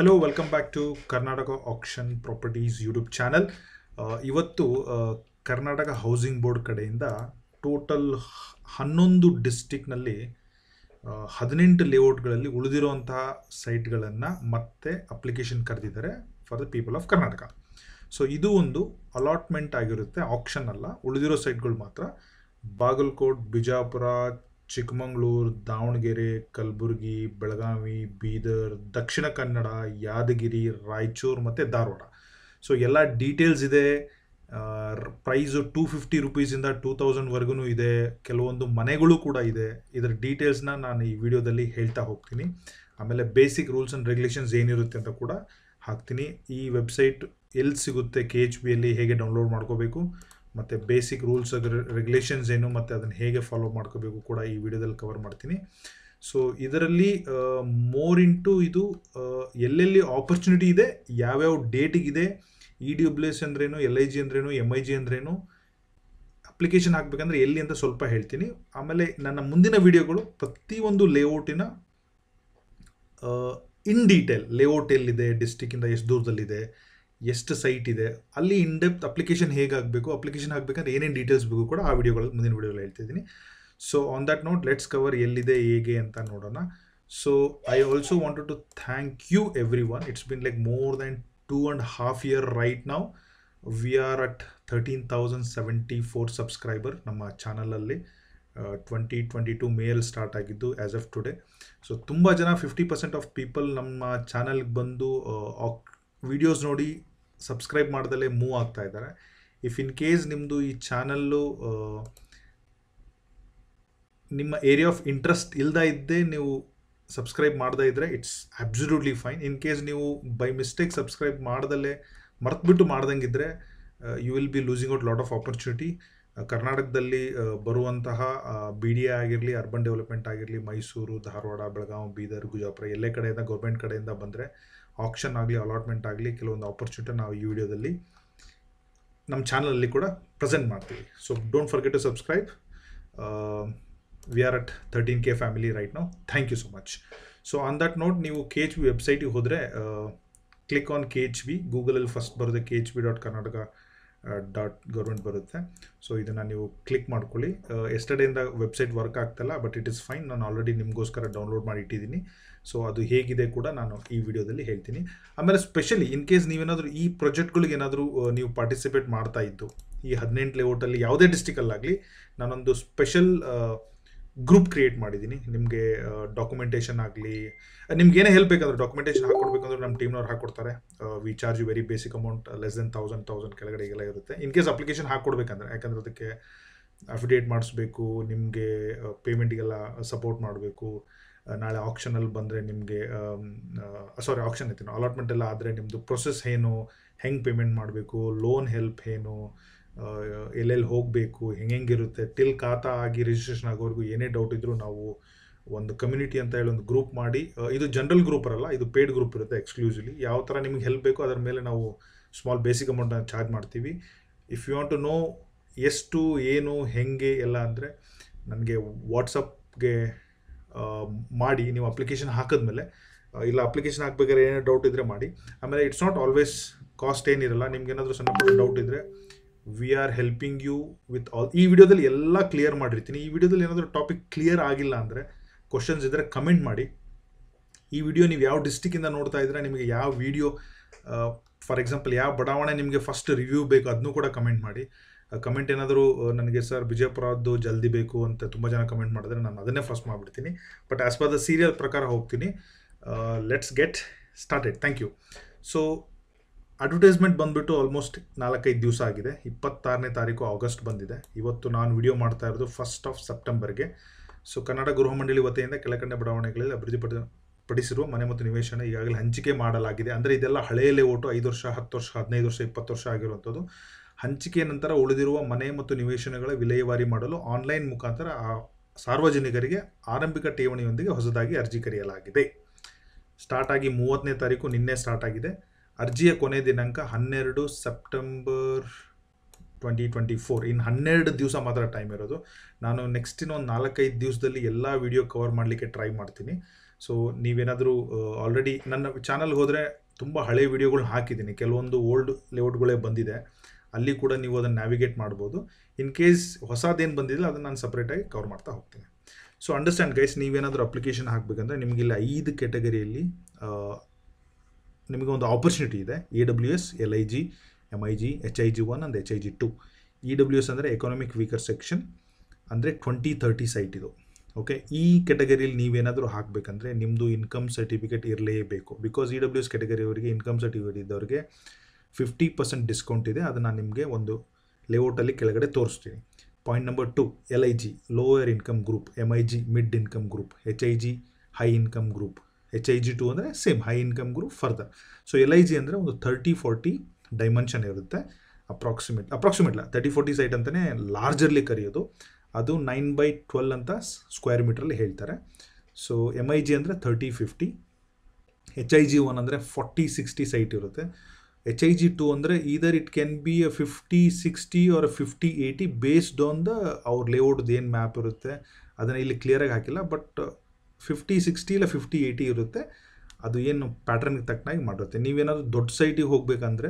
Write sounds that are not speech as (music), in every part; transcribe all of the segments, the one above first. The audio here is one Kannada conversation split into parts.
hello welcome back to Karnataka action properties YouTube channel ಇವತ್ತು ಕರ್ನಾಟಕ ಹೌಸಿಂಗ್ ಬೋರ್ಡ್ ಕಡೆಯಿಂದ ಟೋಟಲ್ ಹನ್ನೊಂದು ಡಿಸ್ಟಿಕ್ನಲ್ಲಿ uh, ಹದಿನೆಂಟು ಲೇಔಟ್ಗಳಲ್ಲಿ ಉಳಿದಿರುವಂತಹ ಸೈಟ್ಗಳನ್ನು ಮತ್ತೆ ಅಪ್ಲಿಕೇಶನ್ ಕರೆದಿದ್ದಾರೆ for the people of Karnataka so ಇದು ಒಂದು ಅಲಾಟ್ಮೆಂಟ್ ಆಗಿರುತ್ತೆ ಆಕ್ಷನ್ ಅಲ್ಲ ಉಳಿದಿರೋ ಸೈಟ್ಗಳು ಮಾತ್ರ ಬಾಗಲಕೋಟ್ ಬಿಜಾಪುರ ಚಿಕ್ಕಮಗಳೂರು ದಾವಣಗೆರೆ ಕಲಬುರ್ಗಿ ಬೆಳಗಾವಿ ಬೀದರ್ ದಕ್ಷಿಣ ಕನ್ನಡ ಯಾದಗಿರಿ ರಾಯಚೂರು ಮತ್ತು ಧಾರವಾಡ ಸೊ ಎಲ್ಲ ಡೀಟೇಲ್ಸ್ ಇದೆ ಪ್ರೈಸು ಟೂ ಫಿಫ್ಟಿ ರುಪೀಸಿಂದ ಟೂ ತೌಸಂಡ್ವರೆಗೂ ಇದೆ ಕೆಲವೊಂದು ಮನೆಗಳು ಕೂಡ ಇದೆ ಇದರ ಡೀಟೇಲ್ಸ್ನ ನಾನು ಈ ವಿಡಿಯೋದಲ್ಲಿ ಹೇಳ್ತಾ ಹೋಗ್ತೀನಿ ಆಮೇಲೆ ಬೇಸಿಕ್ ರೂಲ್ಸ್ ಆ್ಯಂಡ್ ರೆಗ್ಯುಲೇಷನ್ಸ್ ಏನಿರುತ್ತೆ ಅಂತ ಕೂಡ ಹಾಕ್ತೀನಿ ಈ ವೆಬ್ಸೈಟ್ ಎಲ್ಲಿ ಸಿಗುತ್ತೆ ಕೆ ಎಚ್ ಬಿಯಲ್ಲಿ ಹೇಗೆ ಡೌನ್ಲೋಡ್ ಮಾಡ್ಕೋಬೇಕು ಮತ್ತು ಬೇಸಿಕ್ ರೂಲ್ಸ್ ರೆಗ್ಯುಲೇಷನ್ಸ್ ಏನು ಮತ್ತು ಅದನ್ನು ಹೇಗೆ ಫಾಲೋ ಮಾಡ್ಕೋಬೇಕು ಕೂಡ ಈ ವಿಡಿಯೋದಲ್ಲಿ ಕವರ್ ಮಾಡ್ತೀನಿ ಸೊ ಇದರಲ್ಲಿ ಮೋರ್ ಇಂಟು ಇದು ಎಲ್ಲೆಲ್ಲಿ ಆಪರ್ಚುನಿಟಿ ಇದೆ ಯಾವ್ಯಾವ ಡೇಟಿಗಿದೆ E e D W S ಅಂದ್ರೇನು ಎಲ್ ಐ ಜಿ ಅಂದ್ರೇನು ಎಮ್ ಐ ಜಿ ಅಂದ್ರೇನು ಅಪ್ಲಿಕೇಶನ್ ಹಾಕ್ಬೇಕಂದ್ರೆ ಎಲ್ಲಿ ಅಂತ ಸ್ವಲ್ಪ ಹೇಳ್ತೀನಿ ಆಮೇಲೆ ನನ್ನ ಮುಂದಿನ ವಿಡಿಯೋಗಳು ಪ್ರತಿಯೊಂದು ಲೇಔಟಿನ ಇನ್ ಡೀಟೇಲ್ ಲೇಔಟ್ ಎಲ್ಲಿದೆ ಡಿಸ್ಟಿಕ್ಕಿಂದ ಎಷ್ಟು ದೂರದಲ್ಲಿದೆ ಎಷ್ಟು ಸೈಟ್ ಇದೆ ಅಲ್ಲಿ ಇನ್ ಡೆಪ್ತ್ ಅಪ್ಲಿಕೇಶನ್ ಹೇಗಾಗಬೇಕು ಅಪ್ಲಿಕೇಶನ್ ಆಗಬೇಕಂದ್ರೆ ಏನೇನು ಡೀಟೇಲ್ಸ್ ಬೇಕು ಕೂಡ ಆ ವಿಡಿಯೋಗಳಲ್ಲಿ ಮುಂದಿನ ವಿಡಿಯೋಗಳು ಹೇಳ್ತಿದ್ದೀನಿ so on that note let's cover ಎಲ್ಲಿದೆ ಹೇಗೆ ಅಂತ ನೋಡೋಣ so I also want to thank you everyone it's been like more than two and half year right ನಾವು we are at thirteen thousand seventy four subscriber ನಮ್ಮ ಚಾನಲಲ್ಲಿ ಟ್ವೆಂಟಿ ಟ್ವೆಂಟಿ ಟು ಮೇಲ್ ಸ್ಟಾರ್ಟ್ ಆಗಿದ್ದು ಆ್ಯಸ್ ಆಫ್ ಟುಡೇ ಸೊ ತುಂಬ ಜನ ಫಿಫ್ಟಿ ಪರ್ಸೆಂಟ್ ಆಫ್ ಪೀಪಲ್ ನಮ್ಮ ಚಾನಲ್ಗೆ ಬಂದು uh, ವಿಡಿಯೋಸ್ ನೋಡಿ ಸಬ್ಸ್ಕ್ರೈಬ್ ಮಾಡ್ದಲ್ಲೇ ಮೂವ್ ಆಗ್ತಾ ಇದ್ದಾರೆ ಇಫ್ ಇನ್ ಕೇಸ್ ನಿಮ್ಮದು ಈ ಚಾನಲ್ಲು ನಿಮ್ಮ ಏರಿಯಾ ಆಫ್ ಇಂಟ್ರೆಸ್ಟ್ ಇಲ್ಲದ ಇದ್ದೇ ನೀವು ಸಬ್ಸ್ಕ್ರೈಬ್ ಮಾಡದೇ ಇದ್ದರೆ it's absolutely fine in case ನೀವು ಬೈ ಮಿಸ್ಟೇಕ್ ಸಬ್ಸ್ಕ್ರೈಬ್ ಮಾಡ್ದಲ್ಲೇ ಮರ್ತುಬಿಟ್ಟು ಮಾಡ್ದಂಗಿದ್ರೆ you will be losing out lot of opportunity ಕರ್ನಾಟಕದಲ್ಲಿ ಬರುವಂತಹ ಬಿ ಡಿ ಎ ಆಗಿರಲಿ ಅರ್ಬನ್ ಡೆವಲಪ್ಮೆಂಟ್ ಆಗಿರಲಿ ಮೈಸೂರು ಧಾರವಾಡ ಬೆಳಗಾವಿ ಬೀದರ್ ಗುಜಾಪುರ ಎಲ್ಲೇ ಕಡೆಯಿಂದ ಗೌರ್ಮೆಂಟ್ ಕಡೆಯಿಂದ ಬಂದರೆ ಆಪ್ಷನ್ ಆಗಲಿ ಅಲಾಟ್ಮೆಂಟ್ ಆಗಲಿ ಕೆಲವೊಂದು ಆಪರ್ಚುನಿಟಿ ನಾವು ಈ ವಿಡಿಯೋದಲ್ಲಿ ನಮ್ಮ ಚಾನಲಲ್ಲಿ ಕೂಡ ಪ್ರೆಸೆಂಟ್ ಮಾಡ್ತೀವಿ so don't forget to subscribe we are at thirteen K family right ನಾವು thank you so much so on that note ನೀವು ಕೆ ಎಚ್ ಬಿ ವೆಬ್ಸೈಟಿಗೆ ಹೋದರೆ click on K H B ಗೂಗಲಲ್ಲಿ ಫಸ್ಟ್ ಬರೋದು K H B dot Karnataka dot government ಬರುತ್ತೆ ಸೊ ಇದನ್ನು ನೀವು ಕ್ಲಿಕ್ ಮಾಡ್ಕೊಳ್ಳಿ ಎಷ್ಟಡೆಯಿಂದ ವೆಬ್ಸೈಟ್ ವರ್ಕ್ ಆಗ್ತಲ್ಲ ಬಟ್ ಇಟ್ ಇಸ್ ಫೈನ್ ನಾನು ಆಲ್ರೆಡಿ ನಿಮಗೋಸ್ಕರ ಡೌನ್ಲೋಡ್ ಮಾಡಿ ಇಟ್ಟಿದ್ದೀನಿ ಸೊ ಅದು ಹೇಗಿದೆ ಕೂಡ ನಾನು ಈ ವಿಡಿಯೋದಲ್ಲಿ ಹೇಳ್ತೀನಿ ಆಮೇಲೆ ಸ್ಪೆಷಲಿ ಇನ್ ಕೇಸ್ ನೀವೇನಾದರೂ ಈ ಪ್ರೊಜೆಕ್ಟ್ಗಳಿಗೆ ಏನಾದರೂ ನೀವು ಪಾರ್ಟಿಸಿಪೇಟ್ ಮಾಡ್ತಾ ಇದ್ದು ಈ ಹದಿನೆಂಟು ಲೇಔಟಲ್ಲಿ ಯಾವುದೇ ಡಿಸ್ಟಿಕಲ್ಲಾಗಲಿ ನಾನೊಂದು ಸ್ಪೆಷಲ್ ಗ್ರೂಪ್ ಕ್ರಿಯೇಟ್ ಮಾಡಿದ್ದೀನಿ ನಿಮಗೆ ಡಾಕ್ಯುಮೆಂಟೇಷನ್ ಆಗಲಿ ನಿಮ್ಗೆ ಏನೇ ಹೆಲ್ಪ್ ಬೇಕಂದ್ರೆ ಡಾಕ್ಯುಮೆಂಟೇಷನ್ ಹಾಕೊಡ್ಬೇಕಂದ್ರೆ ನಮ್ಮ ಟೀಮ್ನವ್ರು ಹಾಕೊಡ್ತಾರೆ we charge very basic amount less than thousand thousand ಕೆಳಗಡೆ ಎಲ್ಲ ಇರುತ್ತೆ ಇನ್ ಕೇಸ್ ಅಪ್ಲಿಕೇಶನ್ ಹಾಕೊಡ್ಬೇಕಂದ್ರೆ ಯಾಕಂದ್ರೆ ಅದಕ್ಕೆ ಅಫಿಡೇಟ್ ಮಾಡಿಸ್ಬೇಕು ನಿಮಗೆ ಪೇಮೆಂಟ್ಗೆಲ್ಲ ಸಪೋರ್ಟ್ ಮಾಡಬೇಕು ನಾಳೆ ಆಪ್ಷನಲ್ಲಿ ಬಂದರೆ ನಿಮಗೆ ಸಾರಿ ಆಪ್ಷನ್ ಐತೆ ಅಲಾಟ್ಮೆಂಟ್ ಎಲ್ಲ ಆದರೆ ನಿಮ್ಮದು ಪ್ರೊಸೆಸ್ ಏನು ಹೆಂಗೆ ಪೇಮೆಂಟ್ ಮಾಡಬೇಕು ಲೋನ್ ಹೆಲ್ಪ್ ಏನು ಎಲ್ಲೆಲ್ಲಿ ಹೋಗಬೇಕು ಹೆಂಗೆ ಇರುತ್ತೆ ಟಿಲ್ ಖಾತಾ ಆಗಿ ರಿಜಿಸ್ಟ್ರೇಷನ್ ಆಗೋವರೆಗೂ ಏನೇ ಡೌಟ್ ಇದ್ದರೂ ನಾವು ಒಂದು ಕಮ್ಯುನಿಟಿ ಅಂತ ಹೇಳಿ ಒಂದು ಗ್ರೂಪ್ ಮಾಡಿ ಇದು ಜನರಲ್ ಗ್ರೂಪ್ ಅಲ್ಲ ಇದು ಪೇಯ್ಡ್ ಗ್ರೂಪ್ ಇರುತ್ತೆ ಎಕ್ಸ್ಕ್ಲೂಸಿವ್ಲಿ ಯಾವ ಥರ ನಿಮ್ಗೆ ಹೆಲ್ಪ್ ಬೇಕೋ ಅದರ ಮೇಲೆ ನಾವು ಸ್ಮಾಲ್ ಬೇಸಿಕ್ ಅಮೌಂಟನ್ನು ಚಾರ್ಜ್ ಮಾಡ್ತೀವಿ if you want to know ಎಷ್ಟು ಏನು ಹೆಂಗೆ ಎಲ್ಲ ಅಂದರೆ ನನಗೆ ವಾಟ್ಸಪ್ಗೆ ಮಾಡಿ ನೀವು ಅಪ್ಲಿಕೇಶನ್ ಹಾಕಿದ್ಮೇಲೆ ಇಲ್ಲ ಅಪ್ಲಿಕೇಶನ್ ಹಾಕ್ಬೇಕಾದ್ರೆ ಏನೇ ಡೌಟ್ ಇದ್ದರೆ ಮಾಡಿ ಆಮೇಲೆ ಇಟ್ಸ್ ನಾಟ್ ಆಲ್ವೇಸ್ ಕಾಸ್ಟ್ ಏನಿರಲ್ಲ ನಿಮ್ಗೆ ಏನಾದರೂ ಸಣ್ಣ ಡೌಟ್ ಇದ್ದರೆ we are helping you with all ಈ ವಿಡಿಯೋದಲ್ಲಿ ಎಲ್ಲ ಕ್ಲಿಯರ್ ಮಾಡಿರ್ತೀನಿ ಈ ವಿಡಿಯೋದಲ್ಲಿ ಏನಾದರೂ ಟಾಪಿಕ್ ಕ್ಲಿಯರ್ ಆಗಿಲ್ಲ ಅಂದರೆ ಕ್ವಶನ್ಸ್ ಇದ್ದರೆ ಕಮೆಂಟ್ ಮಾಡಿ ಈ ವಿಡಿಯೋ ನೀವು ಯಾವ ಡಿಸ್ಟಿಕ್ಕಿಂದ ನೋಡ್ತಾ ಇದ್ರೆ ನಿಮಗೆ ಯಾವ ವಿಡಿಯೋ ಫಾರ್ ಎಕ್ಸಾಂಪಲ್ ಯಾವ ಬಡಾವಣೆ ನಿಮಗೆ ಫಸ್ಟ್ ರಿವ್ಯೂ ಬೇಕು ಅದನ್ನು ಕೂಡ ಕಮೆಂಟ್ ಮಾಡಿ ಕಮೆಂಟ್ ಏನಾದರೂ ನನಗೆ ಸರ್ ವಿಜಯಪುರದ್ದು ಜಲ್ದಿ ಬೇಕು ಅಂತ ತುಂಬ ಜನ ಕಮೆಂಟ್ ಮಾಡಿದ್ರೆ ನಾನು ಅದನ್ನೇ ಫಸ್ಟ್ ಮಾಡಿಬಿಡ್ತೀನಿ but as per the serial ಪ್ರಕಾರ ಹೋಗ್ತೀನಿ let's get started thank you so advertisement ಬಂದುಬಿಟ್ಟು ಆಲ್ಮೋಸ್ಟ್ ನಾಲ್ಕೈದು ದಿವಸ ಆಗಿದೆ ಇಪ್ಪತ್ತಾರನೇ ತಾರೀಕು ಆಗಸ್ಟ್ ಬಂದಿದೆ ಇವತ್ತು ನಾನು ವಿಡಿಯೋ ಮಾಡ್ತಾ ಇರೋದು ಫಸ್ಟ್ ಆಫ್ ಸೆಪ್ಟೆಂಬರ್ಗೆ ಸೊ ಕನ್ನಡ ಗೃಹ ಮಂಡಳಿ ವತಿಯಿಂದ ಕೆಳಕಂಡ ಬಡಾವಣೆಗಳಲ್ಲಿ ಅಭಿವೃದ್ಧಿ ಪಡ ಪಡಿಸಿರುವ ಮನೆ ಮತ್ತು ನಿವೇಶನ ಈಗಾಗಲೇ ಹಂಚಿಕೆ ಮಾಡಲಾಗಿದೆ ಅಂದರೆ ಇದೆಲ್ಲ ಹಳೆಯ ಲೇಔಟು ಐದು ವರ್ಷ ಹತ್ತು ವರ್ಷ ಹದಿನೈದು ವರ್ಷ ಇಪ್ಪತ್ತು ವರ್ಷ ಆಗಿರುವಂಥದ್ದು ಹಂಚಿಕೆಯ ನಂತರ ಉಳಿದಿರುವ ಮನೆ ಮತ್ತು ನಿವೇಶನಗಳ ವಿಲೇವಾರಿ ಮಾಡಲು ಆನ್ಲೈನ್ ಮುಖಾಂತರ ಆ ಸಾರ್ವಜನಿಕರಿಗೆ ಆರಂಭಿಕ ಠೇವಣಿಯೊಂದಿಗೆ ಹೊಸದಾಗಿ ಅರ್ಜಿ ಕರೆಯಲಾಗಿದೆ ಸ್ಟಾರ್ಟ್ ಆಗಿ ಮೂವತ್ತನೇ ತಾರೀಕು ನಿನ್ನೆ ಸ್ಟಾರ್ಟ್ ಆಗಿದೆ ಅರ್ಜಿಯ ಕೊನೆ ದಿನಾಂಕ ಹನ್ನೆರಡು ಸೆಪ್ಟೆಂಬರ್ ಟ್ವೆಂಟಿ ಟ್ವೆಂಟಿ ಫೋರ್ ಇನ್ನು ಹನ್ನೆರಡು ದಿವಸ ಮಾತ್ರ ಟೈಮ್ ಇರೋದು ನಾನು ನೆಕ್ಸ್ಟ್ ಇನ್ನೊಂದು ನಾಲ್ಕೈದು ದಿವಸದಲ್ಲಿ ಎಲ್ಲ ವೀಡಿಯೋ ಕವರ್ ಮಾಡಲಿಕ್ಕೆ ಟ್ರೈ ಮಾಡ್ತೀನಿ ಸೊ ನೀವೇನಾದರೂ ಆಲ್ರೆಡಿ ನನ್ನ ಚಾನಲ್ಗೆ ಹೋದರೆ ತುಂಬ ಹಳೆ ವೀಡಿಯೋಗಳನ್ನ ಹಾಕಿದ್ದೀನಿ ಕೆಲವೊಂದು ಓಲ್ಡ್ ಲೇಔಟ್ಗಳೇ ಬಂದಿದೆ ಅಲ್ಲಿ ಕೂಡ ನೀವು ಅದನ್ನು ನ್ಯಾವಿಗೇಟ್ ಮಾಡ್ಬೋದು ಇನ್ ಕೇಸ್ ಹೊಸದೇನು ಬಂದಿಲ್ಲ ಅದನ್ನು ನಾನು ಸಪ್ರೇಟಾಗಿ ಕವರ್ ಮಾಡ್ತಾ ಹೋಗ್ತೀನಿ ಸೊ ಅಂಡರ್ಸ್ಟ್ಯಾಂಡ್ ಗೈಸ್ ನೀವೇನಾದರೂ ಅಪ್ಲಿಕೇಶನ್ ಹಾಕಬೇಕಂದ್ರೆ ನಿಮಗೆ ಇಲ್ಲಿ ಐದು ಕ್ಯಾಟಗರಿಯಲ್ಲಿ ನಿಮಗೊಂದು ಆಪರ್ಚುನಿಟಿ ಇದೆ E W S L I G M I G H I G one and H I G two E W S ಅಂದರೆ ಎಕನಾಮಿಕ್ ವೀಕರ್ ಸೆಕ್ಷನ್ ಅಂದರೆ ಟ್ವೆಂಟಿ ತರ್ಟಿ ಸೈಟ್ ಇದು ಓಕೆ ಈ ಕೆಟಗರಿಯಲ್ಲಿ ನೀವೇನಾದರೂ ಹಾಕಬೇಕಂದ್ರೆ ನಿಮ್ಮದು ಇನ್ಕಮ್ ಸರ್ಟಿಫಿಕೇಟ್ ಇರಲೇಬೇಕು ಬಿಕಾಸ್ ಇ ಡಬ್ಲ್ಯೂ ಎಸ್ ಕೆಟಗರಿಯವರಿಗೆ ಇನ್ಕಮ್ ಸರ್ಟಿಫಿಕೇಟ್ ಇದ್ದವರಿಗೆ ಫಿಫ್ಟಿ ಪರ್ಸೆಂಟ್ ಡಿಸ್ಕೌಂಟ್ ಇದೆ ಅದನ್ನು ನಿಮಗೆ ಒಂದು e ಲೇಔಟಲ್ಲಿ e ಕೆಳಗಡೆ ತೋರಿಸ್ತೀನಿ point number two L I G lower income group M I G mid income group H I G high income group H I G two ಅಂದರೆ same high income group further so L I G ಅಂದರೆ ಒಂದು ಥರ್ಟಿ ಫೋರ್ಟಿ ಡೈಮೆನ್ಷನ್ ಇರುತ್ತೆ ಅಪ್ರಾಕ್ಸಿಮೇಟ್ ಅಪ್ರಾಕ್ಸಿಮೇಟ್ಲ ತರ್ಟಿ ಫೋರ್ಟಿ ಸೈಟ್ ಅಂತಲೇ ಲಾರ್ಜರ್ಲಿ ಕರೆಯೋದು ಅದು ನೈನ್ ಬೈ ಟ್ವೆಲ್ ಅಂತ ಸ್ಕ್ವೇರ್ ಮೀಟ್ರಲ್ಲಿ ಹೇಳ್ತಾರೆ ಸೊ ಎಮ್ ಐ ಜಿ ಅಂದರೆ thirty fifty H I G one ಅಂದರೆ ಫೋರ್ಟಿ ಸಿಕ್ಸ್ಟಿ ಸೈಟ್ ಇರುತ್ತೆ ಎಚ್ ಐ ಜಿ ಟು ಅಂದರೆ either it can be a fifty sixty or fifty eighty based on the ಅವ್ರ ಲೇಔಟ್ದು ಏನು ಮ್ಯಾಪ್ ಇರುತ್ತೆ ಅದನ್ನು ಇಲ್ಲಿ ಕ್ಲಿಯರಾಗಿ ಹಾಕಿಲ್ಲ ಬಟ್ ಫಿಫ್ಟಿ ಸಿಕ್ಸ್ಟಿ ಇಲ್ಲ ಫಿಫ್ಟಿ ಏಯ್ಟಿ ಇರುತ್ತೆ ಅದು ಏನು ಪ್ಯಾಟ್ರನ್ಗೆ ತಕ್ಕನಾಗಿ ಮಾಡಿರುತ್ತೆ ನೀವೇನಾದರೂ ದೊಡ್ಡ ಸೈಟಿಗೆ ಹೋಗಬೇಕಂದ್ರೆ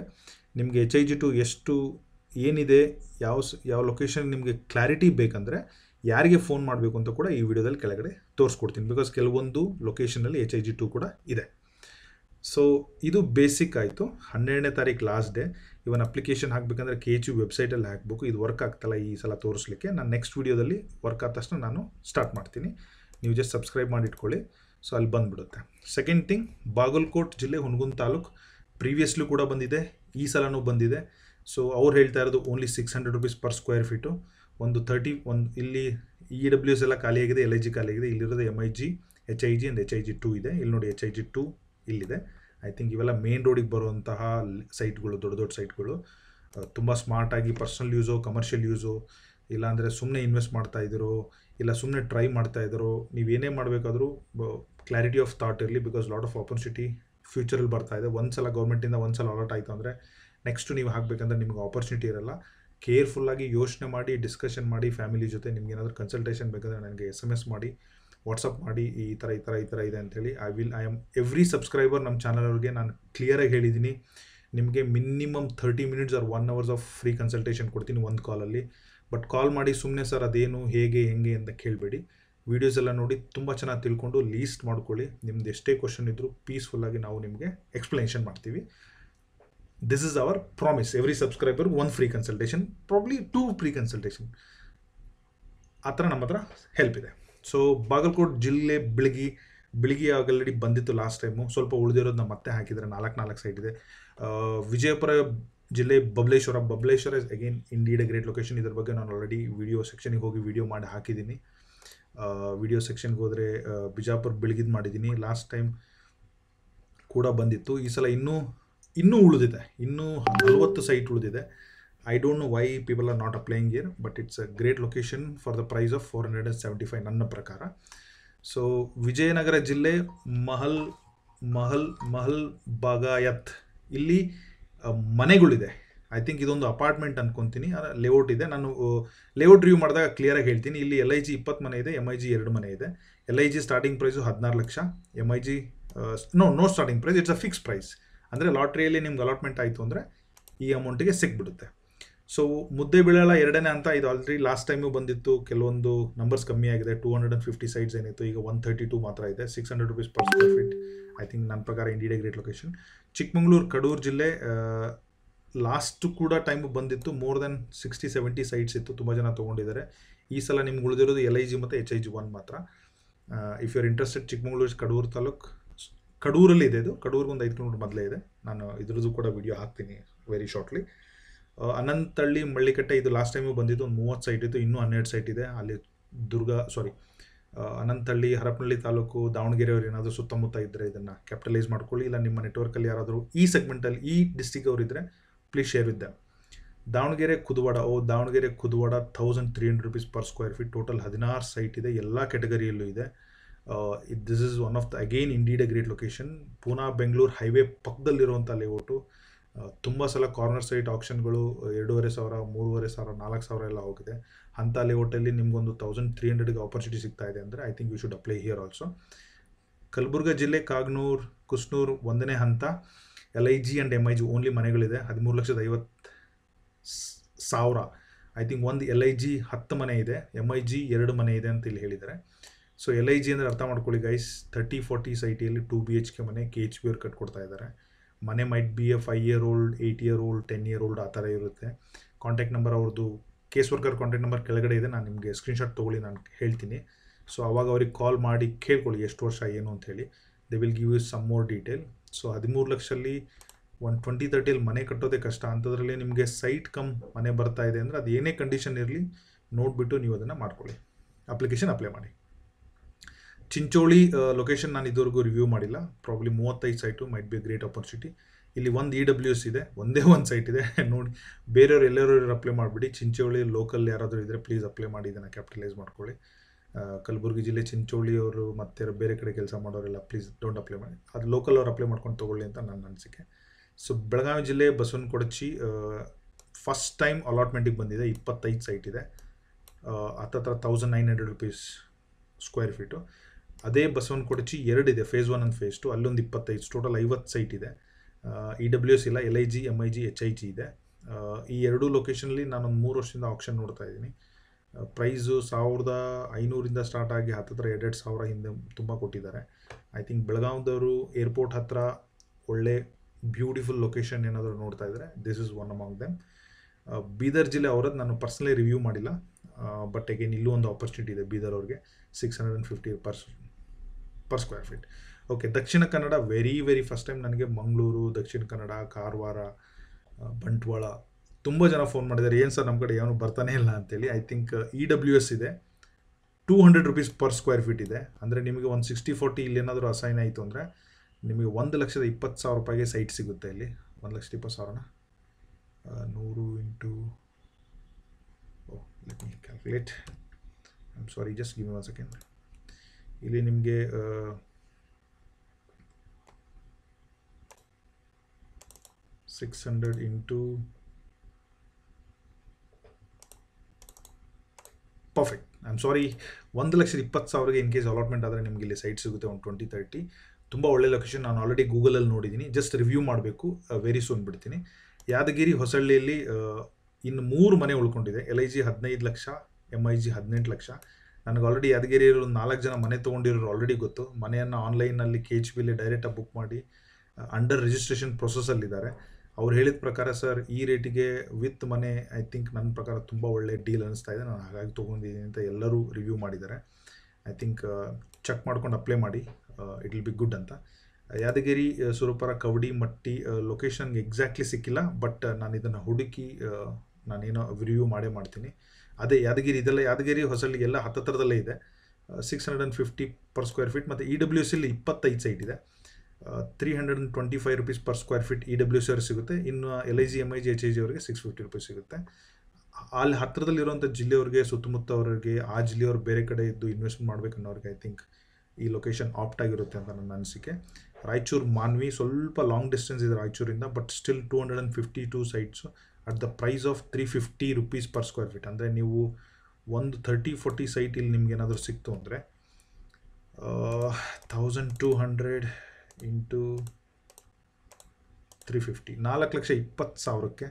ನಿಮಗೆ ಎಚ್ ಐ ಜಿ ಟು ಎಷ್ಟು ಏನಿದೆ ಯಾವ ಯಾವ ಲೊಕೇಶನ್ ನಿಮಗೆ ಕ್ಲಾರಿಟಿ ಬೇಕಂದರೆ ಯಾರಿಗೆ ಫೋನ್ ಮಾಡಬೇಕು ಅಂತ ಕೂಡ ಈ ವಿಡಿಯೋದಲ್ಲಿ ಕೆಳಗಡೆ ತೋರಿಸ್ಕೊಡ್ತೀನಿ ಬಿಕಾಸ್ ಕೆಲವೊಂದು ಲೊಕೇಶನಲ್ಲಿ ಎಚ್ ಐ ಜಿ ಟು ಕೂಡ ಇದೆ ಸೊ ಇದು ಬೇಸಿಕ್ ಆಯಿತು ಹನ್ನೆರಡನೇ ತಾರೀಕು ಲಾಸ್ಟ್ ಡೇ ಇವನ್ ಅಪ್ಲಿಕೇಶನ್ ಹಾಕಬೇಕಂದ್ರೆ ಕೆ ಎಚ್ ಯು ವೆಬ್ಸೈಟಲ್ಲಿ ಹಾಕಬೇಕು ಇದು ವರ್ಕ್ ಆಗ್ತಲ್ಲ ಈ ಸಲ ತೋರಿಸಲಿಕ್ಕೆ ನಾನು ನೆಕ್ಸ್ಟ್ ವೀಡಿಯೋದಲ್ಲಿ ವರ್ಕ್ ಆದ ತಕ್ಷಣ ನಾನು ಸ್ಟಾರ್ಟ್ ಮಾಡ್ತೀನಿ ನೀವು ಜಸ್ಟ್ ಸಬ್ಸ್ಕ್ರೈಬ್ ಮಾಡಿಟ್ಕೊಳ್ಳಿ ಸೊ ಅಲ್ಲಿ ಬಂದುಬಿಡುತ್ತೆ ಸೆಕೆಂಡ್ ಥಿಂಗ್ ಬಾಗಲಕೋಟ್ ಜಿಲ್ಲೆ ಹುನಗುಂದ ತಾಲೂಕು ಪ್ರೀವಿಯಸ್ಲಿ ಕೂಡ ಬಂದಿದೆ ಈ ಸಲನೂ ಬಂದಿದೆ ಸೊ ಅವ್ರು ಹೇಳ್ತಾ ಇರೋದು only six hundred rupees per square feet ಒಂದು ಥರ್ಟಿ ಒಂದು ಇಲ್ಲಿ ಇ ಡಬ್ಲ್ಯೂ ಎಸ್ ಎಲ್ಲ ಆಗಿದೆ ಎಲ್ ಐ ಜಿ ಖಾಲಿಯಾಗಿದೆ ಇಲ್ಲಿರೋದು M I G H I G and H I G two ಇದೆ ಇಲ್ಲಿ ನೋಡಿ ಎಚ್ ಐ ಜಿ ಟೂ ಇಲ್ಲಿದೆ ಐ ಥಿಂಕ್ ಇವೆಲ್ಲ ಮೇನ್ ರೋಡಿಗೆ ಬರುವಂತಹ ಸೈಟ್ಗಳು ದೊಡ್ಡ ದೊಡ್ಡ ಸೈಟ್ಗಳು ತುಂಬ ಸ್ಮಾರ್ಟಾಗಿ ಪರ್ಸ್ನಲ್ ಯೂಸು ಕಮರ್ಷಿಯಲ್ ಯೂಸು ಇಲ್ಲಾಂದರೆ ಸುಮ್ಮನೆ ಇನ್ವೆಸ್ಟ್ ಮಾಡ್ತಾ ಇದ್ದರು ಇಲ್ಲ ಸುಮ್ಮನೆ ಟ್ರೈ ಮಾಡ್ತಾ ಇದ್ದರು ನೀವು ಏನೇ ಮಾಡಬೇಕಾದ್ರೂ ಕ್ಲಾರಿಟಿ ಆಫ್ ಥಾಟ್ ಇರಲಿ ಬಿಕಾಸ್ ಲಾಟ್ ಆಫ್ ಆಪರ್ಚುನಿಟಿ ಫ್ಯೂಚರಲ್ಲಿ ಬರ್ತಾ ಇದೆ ಒಂದು ಸಲ ಗೌರ್ಮೆಂಟಿಂದ ಒಂದು ಸಲ ಅಲರ್ಟ್ ಆಯಿತು ಅಂದರೆ ನೆಕ್ಸ್ಟ್ ನೀವು ಹಾಕಬೇಕಂದ್ರೆ ನಿಮ್ಗೆ ಆಪರ್ಚುನಿಟಿ ಇರಲ್ಲ ಕೇರ್ಫುಲ್ಲಾಗಿ ಯೋಚನೆ ಮಾಡಿ ಡಿಸ್ಕಷನ್ ಮಾಡಿ ಫ್ಯಾಮಿಲಿ ಜೊತೆ ನಿಮ್ಗೆ ಏನಾದರೂ ಕನ್ಸಲ್ಟೇಷನ್ ಬೇಕಂದ್ರೆ ನನಗೆ ಎಸ್ ಎಮ್ ಎಸ್ ಮಾಡಿ ವಾಟ್ಸಪ್ ಮಾಡಿ ಈ ಥರ ಈ ಥರ ಈ ಥರ ಇದೆ ಅಂತೇಳಿ I will I am every subscriber ನಮ್ಮ ಅವ್ರಿಗೆ ನಾನು ಕ್ಲಿಯರಾಗಿ ಹೇಳಿದ್ದೀನಿ ನಿಮಗೆ minimum thirty minutes or one hours of free consultation ಕೊಡ್ತೀನಿ ಒಂದು ಕಾಲಲ್ಲಿ ಬಟ್ ಕಾಲ್ ಮಾಡಿ ಸುಮ್ಮನೆ ಸರ್ ಅದೇನು ಹೇಗೆ ಹೆಂಗೆ ಅಂತ ಕೇಳಬೇಡಿ ವೀಡಿಯೋಸ್ ಎಲ್ಲ ನೋಡಿ ತುಂಬ ಚೆನ್ನಾಗಿ ತಿಳ್ಕೊಂಡು ಲೀಸ್ಟ್ ಮಾಡ್ಕೊಳ್ಳಿ ನಿಮ್ದು ಎಷ್ಟೇ ಕ್ವಶನ್ ಇದ್ದರೂ ಪೀಸ್ಫುಲ್ಲಾಗಿ ನಾವು ನಿಮಗೆ ಎಕ್ಸ್ಪ್ಲನೇಷನ್ ಮಾಡ್ತೀವಿ this is our promise every subscriber one free consultation probably two free consultation ಆ ಥರ ನಮ್ಮ ಹತ್ರ ಹೆಲ್ಪ್ ಇದೆ ಸೊ ಬಾಗಲಕೋಟ್ ಜಿಲ್ಲೆ ಬೆಳಗ್ಗೆ ಬೆಳಗ್ಗೆ ಆಗಲ್ರೆಡಿ ಬಂದಿತ್ತು ಲಾಸ್ಟ್ ಟೈಮು ಸ್ವಲ್ಪ ಉಳಿದಿರೋದು ನಮ್ಮ ಮತ್ತೆ ಹಾಕಿದರೆ ನಾಲ್ಕು ನಾಲ್ಕು ಸೈಟ್ ಇದೆ ವಿಜಯಪುರ ಜಿಲ್ಲೆ Babaleshwar Babaleshwar is again indeed a great location ಇದ್ರ ಬಗ್ಗೆ ನಾನು ಆಲ್ರೆಡಿ ವಿಡಿಯೋ ಸೆಕ್ಷನಿಗೆ ಹೋಗಿ ವಿಡಿಯೋ ಮಾಡಿ ಹಾಕಿದ್ದೀನಿ ವಿಡಿಯೋ ಸೆಕ್ಷನ್ಗೆ ಹೋದರೆ ಬಿಜಾಪುರ ಬೆಳಗಿದ್ ಮಾಡಿದ್ದೀನಿ ಲಾಸ್ಟ್ ಟೈಮ್ ಕೂಡ ಬಂದಿತ್ತು ಈ ಸಲ ಇನ್ನೂ ಇನ್ನೂ ಉಳಿದಿದೆ ಇನ್ನೂ ನಲವತ್ತು ಸೈಟ್ ಉಳಿದಿದೆ I don't know why people are not playing here but it's a great location for the price of four hundred and seventy five ನನ್ನ ಪ್ರಕಾರ ಸೊ ವಿಜಯನಗರ ಜಿಲ್ಲೆ ಮಹಲ್ ಮಹಲ್ ಮಹಲ್ ಬಾಗಾಯತ್ ಇಲ್ಲಿ ಮನೆಗಳಿದೆ ಐ ಥಿಂಕ್ ಇದೊಂದು ಅಪಾರ್ಟ್ಮೆಂಟ್ ಅನ್ಕೊಂತೀನಿ ಲೇಔಟ್ ಇದೆ ನಾನು ಲೇಔಟ್ ರಿವ್ಯೂ ಮಾಡಿದಾಗ ಕ್ಲಿಯರಾಗಿ ಹೇಳ್ತೀನಿ ಇಲ್ಲಿ ಎಲ್ ಐ ಜಿ ಇಪ್ಪತ್ತು ಮನೆ ಇದೆ ಎಮ್ ಐ ಜಿ ಎರಡು ಮನೆ ಇದೆ L I G starting price ಹದಿನಾರು ಲಕ್ಷ M I G no no starting price it's a fix price ಅಂದರೆ ಲಾಟ್ರಿಯಲ್ಲಿ ನಿಮ್ಗೆ ಅಲಾಟ್ಮೆಂಟ್ ಆಯಿತು ಅಂದರೆ ಈ ಅಮೌಂಟಿಗೆ ಸಿಗ್ಬಿಡುತ್ತೆ ಸೊ ಮುದ್ದೆ ಬೆಳೆಯಲ್ಲ ಎರಡನೇ ಅಂತ ಇದು ಆಲ್ರೆಡಿ ಲಾಸ್ಟ್ ಟೈಮು ಬಂದಿತ್ತು ಕೆಲವೊಂದು ನಂಬರ್ಸ್ ಕಮ್ಮಿ ಆಗಿದೆ two hundred and fifty sites ಏನಿತ್ತು ಈಗ ಒನ್ ತರ್ಟಿ ಟೂ ಮಾತ್ರ ಇದೆ six hundred rupees per square feet I think ನನ್ನ ಪ್ರಕಾರ India great location Chikmagalur Kadur ಜಿಲ್ಲೆ ಲಾಸ್ಟ್ ಕೂಡ ಟೈಮ್ ಬಂದಿತ್ತು more than sixty seventy sites ಇತ್ತು ತುಂಬ ಜನ ತೊಗೊಂಡಿದ್ದಾರೆ ಈ ಸಲ ನಿಮ್ಗೆ ಉಳಿದಿರೋದು ಎಲ್ ಐ ಜಿ ಮತ್ತು ಎಚ್ ಐ ಜಿ ಒನ್ ಮಾತ್ರ if you are interested Chikmagalur Kadur taluk ಕಡೂರಲ್ಲಿ ಇದೆ ಇದು ಕಡೂರಿಗೆ ಒಂದು ಐದು ಕಿಲೋಮೀಟರ್ ಮೊದಲೇ ಇದೆ ನಾನು ಇದ್ರದ್ದು ಕೂಡ ವಿಡಿಯೋ ಹಾಕ್ತೀನಿ ವೆರಿ ಶಾರ್ಟ್ಲಿ ಅನಂತಳ್ಳಿ ಮಳ್ಳಿಕಟ್ಟೆ ಇದು ಲಾಸ್ಟ್ ಟೈಮು ಬಂದಿದ್ದು ಒಂದು ಮೂವತ್ತು ಸೈಟ್ ಇತ್ತು ಇನ್ನೂ ಹನ್ನೆರಡು ಸೈಟ್ ಇದೆ ಅಲ್ಲಿ ದುರ್ಗಾ ಸಾರಿ ಅನಂತಳ್ಳಿ ಹರಪನಹಳ್ಳಿ ತಾಲೂಕು ದಾವಣಗೆರೆಯವರು ಏನಾದರೂ ಸುತ್ತಮುತ್ತ ಇದ್ದರೆ ಇದನ್ನು ಕ್ಯಾಪಿಟಲೈಸ್ ಮಾಡ್ಕೊಳ್ಳಿ ಇಲ್ಲ ನಿಮ್ಮ ನೆಟ್ವರ್ಕಲ್ಲಿ ಯಾರಾದರೂ ಈ ಸೆಗ್ಮೆಂಟಲ್ಲಿ ಈ ಡಿಸ್ಟಿಕ್ ಅವರಿದ್ದರೆ ಪ್ಲೀಸ್ ಶೇರ್ ಇದ್ದೆ ದಾವಣಗೆರೆ ಕುದುವಾಡ ಓ Davanagere Kuduvada thousand three hundred rupees per square feet total ಹದಿನಾರು ಸೈಟ್ ಇದೆ ಎಲ್ಲ ಕ್ಯಾಟಗರಿಯಲ್ಲೂ ಇದೆ this is one of the again indeed a great location Poona Bengaluru highway ಪಕ್ಕದಲ್ಲಿರುವಂಥ ಲೇಔಟು ತುಂಬ ಸಲ ಕಾರ್ನರ್ ಸೈಟ್ ಆಪ್ಷನ್ಗಳು ಎರಡೂವರೆ ಸಾವಿರ ಮೂರುವರೆ ಸಾವಿರ ನಾಲ್ಕು ಸಾವಿರ ಎಲ್ಲ ಹೋಗಿದೆ ಅಲ್ಲಿ ಲೇಔಟಲ್ಲಿ ನಿಮಗೊಂದು ತೌಸಂಡ್ ತ್ರೀ ಹಂಡ್ರೆಡ್ಗೆ ಆಪರ್ಚುನಿಟಿ ಸಿಗ್ತಾ ಇದೆ ಅಂದರೆ I think you should apply here also Kalburgi ಜಿಲ್ಲೆ ಕಾಗ್ನೂರ್ ಕುಸ್ನೂರ್ ಒಂದನೇ ಹಂತ L I G and M I G only ಮನೆಗಳಿದೆ ಹದಿಮೂರು ಲಕ್ಷದ ಐವತ್ತು ಸಾವಿರ ಐ ಥಿಂಕ್ ಒಂದು ಎಲ್ ಐ ಜಿ ಹತ್ತು ಮನೆ ಇದೆ ಎಮ್ ಐ ಜಿ ಎರಡು ಮನೆ ಇದೆ ಅಂತ ಇಲ್ಲಿ ಹೇಳಿದ್ದಾರೆ ಸೊ ಎಲ್ ಐ ಜಿ ಅಂದರೆ ಅರ್ಥ ಮಾಡ್ಕೊಳ್ಳಿ ಗೈಸ್ ಥರ್ಟಿ ಫೋರ್ಟಿ ಸೈಟಿಯಲ್ಲಿ ಟು ಬಿ ಎಚ್ ಕೆ ಮನೆ ಕೆ ಎಚ್ ಬಿ ಅವ್ರು ಕಟ್ಕೊಡ್ತಾ ಇದ್ದಾರೆ ಮನೆ might be a five year old eight year old ten year old ಆ ಥರ ಇರುತ್ತೆ ಕಾಂಟ್ಯಾಕ್ಟ್ ನಂಬರ್ ಅವ್ರದ್ದು ಕೇಸ್ ವರ್ಕರ್ ಕಾಂಟ್ಯಾಕ್ಟ್ ನಂಬರ್ ಕೆಳಗಡೆ ಇದೆ ನಾನು ನಿಮಗೆ ಸ್ಕ್ರೀನ್ಶಾಟ್ ತೊಗೊಳ್ಳಿ ನಾನು ಹೇಳ್ತೀನಿ ಸೊ ಅವಾಗ ಅವ್ರಿಗೆ ಕಾಲ್ ಮಾಡಿ ಕೇಳ್ಕೊಳ್ಳಿ ಎಷ್ಟು ವರ್ಷ ಏನು ಹೇಳಿ they will give you some more detail so ಹದಿಮೂರು ಲಕ್ಷಲ್ಲಿ ಒನ್ ಟ್ವೆಂಟಿ ತರ್ಟಿಯಲ್ಲಿ ಮನೆ ಕಟ್ಟೋದೇ ಕಷ್ಟ ಅಂಥದ್ರಲ್ಲಿ ನಿಮಗೆ ಸೈಟ್ ಕಮ್ ಮನೆ ಬರ್ತಾ ಇದೆ ಅಂದರೆ ಅದು ಏನೇ ಕಂಡೀಷನ್ ಇರಲಿ ನೋಡಿಬಿಟ್ಟು ನೀವು ಅದನ್ನು ಮಾಡ್ಕೊಳ್ಳಿ ಅಪ್ಲಿಕೇಶನ್ ಅಪ್ಲೈ ಮಾಡಿ ಚಿಂಚೋಳಿ ಲೊಕೇಶನ್ ನಾನು ಇದುವರೆಗೂ ರಿವ್ಯೂ ಮಾಡಿಲ್ಲ ಪ್ರಾಬ್ಲಿ ಮೂವತ್ತೈದು site might be great opportunity ಇಲ್ಲಿ ಒಂದು ಇ ಡಬ್ಲ್ಯೂ ಎಸ್ e ಇದೆ ಒಂದೇ ಒಂದು ಸೈಟ್ ಇದೆ (laughs) ನೋಡಿ ಬೇರೆಯವರು ಎಲ್ಲರೂ ಅಪ್ಲೈ ಮಾಡಿಬಿಡಿ ಚಿಂಚೋಳಿ ಲೋಕಲ್ ಯಾರಾದರೂ ಇದ್ದರೆ ಪ್ಲೀಸ್ ಅಪ್ಲೈ ಮಾಡಿ ಇದನ್ನು ಕ್ಯಾಪಿಟಲೈಸ್ ಮಾಡ್ಕೊಳ್ಳಿ ಕಲಬುರಗಿ ಜಿಲ್ಲೆ ಚಿಂಚೋಳಿಯವರು ಮತ್ತೆ ಬೇರೆ ಕಡೆ ಕೆಲಸ ಮಾಡೋರೆಲ್ಲ ಪ್ಲೀಸ್ ಡೋಂಟ್ ಅಪ್ಲೈ ಮಾಡಿ ಅದು ಲೋಕಲ್ ಅವ್ರು ಅಪ್ಲೈ ಮಾಡ್ಕೊಂಡು ತೊಗೊಳ್ಳಿ ಅಂತ ನನ್ನ ಅನಿಸಿಕೆ ಸೊ ಬೆಳಗಾವಿ ಜಿಲ್ಲೆ ಬಸವನ ಕೊಡಚಿ ಫಸ್ಟ್ ಟೈಮ್ ಅಲಾಟ್ಮೆಂಟಿಗೆ ಬಂದಿದೆ ಇಪ್ಪತ್ತೈದು ಸೈಟ್ ಇದೆ ಹತ್ತತ್ರ thousand nine hundred rupees square feet ಅದೇ ಕೊಡಚಿ ಎರಡಿದೆ phase one and phase two ಅಲ್ಲೊಂದು ಇಪ್ಪತ್ತೈದು ಟೋಟಲ್ ಐವತ್ತು ಸೈಟ್ ಇದೆ ಇ ಡಬ್ಲ್ಯೂ ಎಸ್ ಇಲ್ಲ L I G M I G H I G ಇದೆ ಈ ಎರಡೂ ಲೊಕೇಶನಲ್ಲಿ ಒಂದು ಮೂರು ವರ್ಷದಿಂದ ಆಪ್ಷನ್ ನೋಡ್ತಾ ಇದ್ದೀನಿ ಪ್ರೈಸು ಸಾವಿರದ ಐನೂರಿಂದ ಸ್ಟಾರ್ಟ್ ಆಗಿ ಹತ್ತಿರ ಎರಡೆರಡು ಸಾವಿರ ಹಿಂದೆ ತುಂಬ ಕೊಟ್ಟಿದ್ದಾರೆ ಐ ಥಿಂಕ್ ಬೆಳಗಾವ್ದವರು ಏರ್ಪೋರ್ಟ್ ಹತ್ತಿರ ಒಳ್ಳೆ ಬ್ಯೂಟಿಫುಲ್ ಲೊಕೇಶನ್ ಏನಾದರೂ ನೋಡ್ತಾ ಇದ್ದಾರೆ this is one among them Bidar ಜಿಲ್ಲೆ ಅವರದ್ದು ನಾನು ಪರ್ಸ್ನಲಿ ರಿವ್ಯೂ ಮಾಡಿಲ್ಲ ಬಟ್ ಅಗೇನ್ ಇಲ್ಲೂ ಒಂದು ಆಪರ್ಚುನಿಟಿ ಇದೆ ಬೀದರ್ ಅವ್ರಿಗೆ six hundred and fifty per per square feet okay Dakshina Kannada very very first time ನನಗೆ ಮಂಗಳೂರು ದಕ್ಷಿಣ ಕನ್ನಡ ಕಾರವಾರ ಬಂಟ್ವಾಳ ತುಂಬ ಜನ ಫೋನ್ ಮಾಡಿದ್ದಾರೆ ಏನು ಸರ್ ನಮ್ಮ ಕಡೆ ಏನು ಬರ್ತಾನೆ ಇಲ್ಲ ಅಂತೇಳಿ I think E W S ಇದೆ two hundred rupees per square feet ಇದೆ ಅಂದರೆ ನಿಮಗೆ ಒಂದು ಸಿಕ್ಸ್ಟಿ ಫೋರ್ಟಿ ಇಲ್ಲೇನಾದರೂ ಅಸೈನ್ ಆಯಿತು ಅಂದರೆ ನಿಮಗೆ ಒಂದು ಲಕ್ಷದ ಇಪ್ಪತ್ತು ಸಾವಿರ ರೂಪಾಯಿಗೆ ಸೈಟ್ ಸಿಗುತ್ತೆ ಇಲ್ಲಿ ಒಂದು ಲಕ್ಷದ ಇಪ್ಪತ್ತು ಸಾವಿರನ ನೂರು into oh let calculate I am sorry just give one second ಇಲ್ಲಿ ನಿಮಗೆ six hundred into perfect I am sorry ಒಂದು ಲಕ್ಷದ ಇಪ್ಪತ್ತು ಸಾವಿರಗೆ ಇನ್ ಕೇಸ್ ಅಲಾಟ್ಮೆಂಟ್ ಆದರೆ ನಿಮಗೆ ಇಲ್ಲಿ ಸೈಟ್ ಸಿಗುತ್ತೆ ಒಂದು ಟ್ವೆಂಟಿ ತರ್ಟಿ ತುಂಬ ಒಳ್ಳೆ ಲೊಕೇಶನ್ ನಾನು ಆಲ್ರೆಡಿ ಗೂಗಲಲ್ಲಿ ನೋಡಿದ್ದೀನಿ ಜಸ್ಟ್ ರಿವ್ಯೂ ಮಾಡಬೇಕು ವೆರಿ ಸೂನ್ ಬಿಡ್ತೀನಿ ಯಾದಗಿರಿ ಹೊಸಳ್ಳಿಯಲ್ಲಿ ಇನ್ನು ಮೂರು ಮನೆ ಉಳ್ಕೊಂಡಿದೆ ಎಲ್ ಐ ಜಿ ಹದಿನೈದು ಲಕ್ಷ ಎಮ್ ಐ ಜಿ ಹದಿನೆಂಟು ಲಕ್ಷ ನನಗೆ ಆಲ್ರೆಡಿ ಯಾದಗಿರಿಯಲ್ಲಿ ಒಂದು ನಾಲ್ಕು ಜನ ಮನೆ ತೊಗೊಂಡಿರೋರು ಆಲ್ರೆಡಿ ಗೊತ್ತು ಮನೆಯನ್ನು ಆನ್ಲೈನಲ್ಲಿ ಕೆ ಎಚ್ ಬಿಲಿ ಡೈರೆಕ್ಟಾಗಿ ಬುಕ್ ಮಾಡಿ ಅಂಡರ್ ರಿಜಿಸ್ಟ್ರೇಷನ್ ಪ್ರೊಸೆಸಲ್ಲಿದ್ದಾರೆ ಅವ್ರು ಹೇಳಿದ ಪ್ರಕಾರ ಸರ್ ಈ ರೇಟಿಗೆ ವಿತ್ ಮನೆ ಐ ಥಿಂಕ್ ನನ್ನ ಪ್ರಕಾರ ತುಂಬ ಒಳ್ಳೆ ಡೀಲ್ ಅನ್ನಿಸ್ತಾ ಇದೆ ನಾನು ಹಾಗಾಗಿ ತೊಗೊಂಡಿದ್ದೀನಿ ಅಂತ ಎಲ್ಲರೂ ರಿವ್ಯೂ ಮಾಡಿದ್ದಾರೆ ಐ ಥಿಂಕ್ ಚೆಕ್ ಮಾಡ್ಕೊಂಡು ಅಪ್ಲೈ ಮಾಡಿ ಇಟ್ ವಿಲ್ ಬಿ ಗುಡ್ ಅಂತ ಯಾದಗಿರಿ ಸುರಪರ ಕವಡಿ ಮಟ್ಟಿ ಲೊಕೇಶನ್ಗೆ ಎಕ್ಸಾಕ್ಟ್ಲಿ ಸಿಕ್ಕಿಲ್ಲ ಬಟ್ ನಾನು ಇದನ್ನು ಹುಡುಕಿ ನಾನೇನೋ ರಿವ್ಯೂ ಮಾಡೇ ಮಾಡ್ತೀನಿ ಅದೇ ಯಾದಗಿರಿ ಇದೆಲ್ಲ ಯಾದಗಿರಿ ಹೊಸಳ್ಳಿ ಎಲ್ಲ ಹತ್ತತ್ರದಲ್ಲೇ ಇದೆ six hundred and fifty per square feet ಮತ್ತು ಇ ಡಬ್ಲ್ಯೂ ಸಿಲಿ ಇಪ್ಪತ್ತೈದು ಸೈಟ್ ಇದೆ three hundred and twenty five rupees per square feet E W C ಅವ್ರಿಗೆ ಸಿಗುತ್ತೆ ಇನ್ನು L I G M I G H I G ಅವರಿಗೆ ಸಿಕ್ಸ್ ಫಿಫ್ಟಿ ರುಪೀಸ್ ಸಿಗುತ್ತೆ ಅಲ್ಲಿ ಹತ್ತಿರದಲ್ಲಿರುವಂಥ ಜಿಲ್ಲೆಯವ್ರಿಗೆ ಸುತ್ತಮುತ್ತ ಅವರಿಗೆ ಆ ಜಿಲ್ಲೆಯವ್ರು ಬೇರೆ ಕಡೆ ಇದ್ದು ಇನ್ವೆಸ್ಟ್ಮೆಂಟ್ ಮಾಡಬೇಕನ್ನೋರಿಗೆ ಐ ಥಿಂಕ್ ಈ ಲೊಕೇಶನ್ ಆಪ್ಟ್ ಆಗಿರುತ್ತೆ ಅಂತ ನನ್ನ ಅನಿಸಿಕೆ ರಾಯಚೂರು ಮಾನ್ವಿ ಸ್ವಲ್ಪ ಲಾಂಗ್ ಡಿಸ್ಟೆನ್ಸ್ ಇದೆ ರಾಯಚೂರಿಂದ but still two hundred and fifty two sites at the price of three fifty rupees per square feet ಅಂದರೆ ನೀವು ಒಂದು ಥರ್ಟಿ ಫೋರ್ಟಿ ಸೈಟ್ ಇಲ್ಲಿ ನಿಮ್ಗೆ ಏನಾದರೂ ಸಿಕ್ತು ಅಂದರೆ thousand two hundred into three fifty ನಾಲ್ಕು ಲಕ್ಷ ಇಪ್ಪತ್ತು ಸಾವಿರಕ್ಕೆ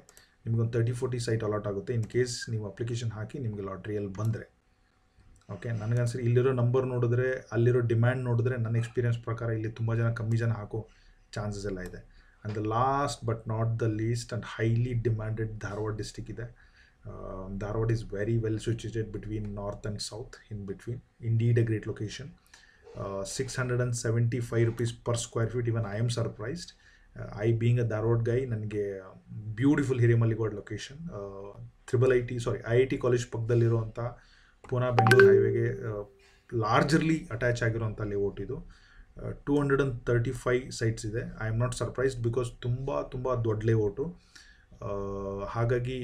ನಿಮಗೊಂದು ತರ್ಟಿ ಫೋರ್ಟಿ ಸೈಟ್ ಅಲಾಟ್ ಆಗುತ್ತೆ ಇನ್ ಕೇಸ್ ನೀವು ಅಪ್ಲಿಕೇಶನ್ ಹಾಕಿ ನಿಮಗೆ ಲಾಟ್ರಿಯಲ್ಲಿ ಬಂದರೆ ಓಕೆ ನನಗನ್ಸರಿ ಇಲ್ಲಿರೋ ನಂಬರ್ ನೋಡಿದ್ರೆ ಅಲ್ಲಿರೋ ಡಿಮ್ಯಾಂಡ್ ನೋಡಿದ್ರೆ ನನ್ನ ಎಕ್ಸ್ಪೀರಿಯನ್ಸ್ ಪ್ರಕಾರ ಇಲ್ಲಿ ತುಂಬ ಜನ ಕಮ್ಮಿ ಜನ ಹಾಕೋ ಚಾನ್ಸಸ್ ಎಲ್ಲ ಇದೆ and the last but not the least and highly demanded Dharwad district ಇದೆ Dharwad is very well situated between north and south in between indeed a great location six hundred and seventy five rupees per square feet even I am surprised I being a Dharwad guy ನನಗೆ beautiful Hiremalligowda location triple I T sorry I I T college ಪಕ್ಕದಲ್ಲಿರುವಂಥ ಪೂನಾ ಬೆಂಗಳೂರು ಹೈವೇಗೆ ಲಾರ್ಜರ್ಲಿ ಅಟ್ಯಾಚ್ ಆಗಿರುವಂಥ ಲೇಔಟ್ ಇದು two hundred and thirty five sites ಇದೆ I am not surprised because ತುಂಬ ತುಂಬ ದೊಡ್ಡ ಓಟು ಹಾಗಾಗಿ